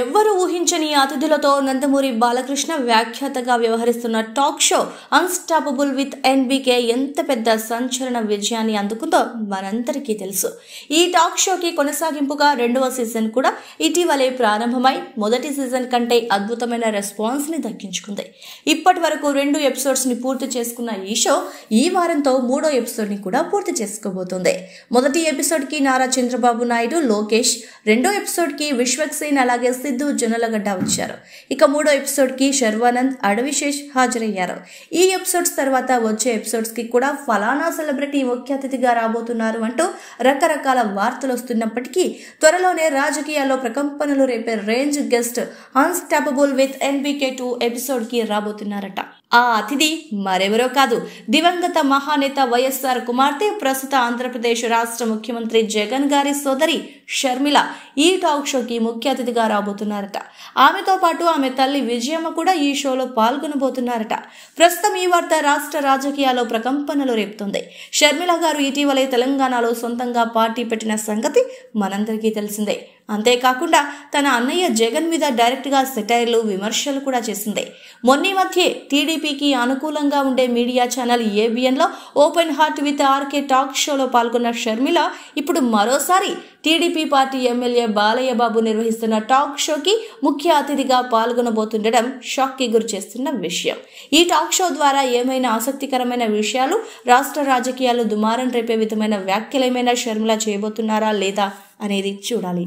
ఎవ్వరు ఊహించని అతిథులతో నందమూరి బాలకృష్ణ వ్యాఖ్యాతగా వ్యవహరిస్తున్న talk show unstoppable with NBK ఎంత పెద్ద సంచలన విజయాన్ని అందుకుందో మనందరికీ తెలుసు ఈ టాక్ షోకి కొనసాగింపుగా రెండవ సీజన్ కూడా ఇటీవలే ప్రారంభమై మొదటి సీజన్ కంటే అద్భుతమైన రెస్పాన్స్ని దక్కించుకుంది ఇప్పటి వరకు రెండు ఎపిసోడ్స్ని పూర్తి చేసుకున్న ఈ షో ఈ వారంతో మూడో ఎపిసోడ్ని కూడా పూర్తి చేసుకోబోతుంది మొదటి ఎపిసోడ్కి నారా చంద్రబాబు నాయుడు లోకేష్ రెండో ఎపిసోడ్కి విశ్వక్సేన్ అలాగే అలాగే సిద్ధు జొన్నలగడ్డ వచ్చారు ఇక మూడో ఎపిసోడ్కి శర్వానంద్ అడవిశేష్ హాజరయ్యారు ఈ ఎపిసోడ్స్ తర్వాత వచ్చే ఎపిసోడ్స్కి కూడా ఫలానా సెలబ్రిటీ ముఖ్య అతిథిగా రాబోతున్నారు అంటూ రకరకాల వార్తలు వస్తున్నప్పటికీ త్వరలోనే రాజకీయాల్లో ప్రకంపనలు రేపే range guest unstoppable with NBK two ఎపిసోడ్కి రాబోతున్నారట ఆ అతిథి మరెవరో కాదు దివంగత మహానేత వైఎస్ఆర్ కుమార్తె ప్రస్తుత ఆంధ్రప్రదేశ్ రాష్ట్ర ముఖ్యమంత్రి జగన్ గారి సోదరి షర్మిల ఈ టాక్ షోకి ముఖ్య అతిథిగా రాబోతున్నారట ఆమెతో పాటు ఆమె తల్లి విజయమ్మ కూడా ఈ షోలో పాల్గొనబోతున్నారట ప్రస్తుతం ఈ వార్త రాష్ట్ర రాజకీయాల్లో ప్రకంపనలు రేపుతుంది షర్మిల గారు ఇటీవలే తెలంగాణలో సొంతంగా పార్టీ పెట్టిన సంగతి మనందరికీ తెలిసిందే అంతేకాకుండా తన అన్నయ్య జగన్ మీద డైరెక్ట్గా సెటైర్లు విమర్శలు కూడా చేసింది మొన్న మధ్య టీడీపీకి అనుకూలంగా ఉండే మీడియా ఛానల్ ఏబిఎన్లో open heart with RK talk షోలో పాల్గొన్న షర్మిల ఇప్పుడు మరోసారి TDP party MLA Balayya Babu నిర్వహిస్తున్న టాక్ షోకి ముఖ్య అతిథిగా పాల్గొనబోతుండడం షాక్కి గురి చేస్తున్న విషయం ఈ టాక్ షో ద్వారా ఏమైనా ఆసక్తికరమైన విషయాలు రాష్ట్ర రాజకీయాలు దుమారం రేపే విధమైన వ్యాఖ్యలేమైనా షర్మిల చేయబోతున్నారా లేదా అనేది చూడాలి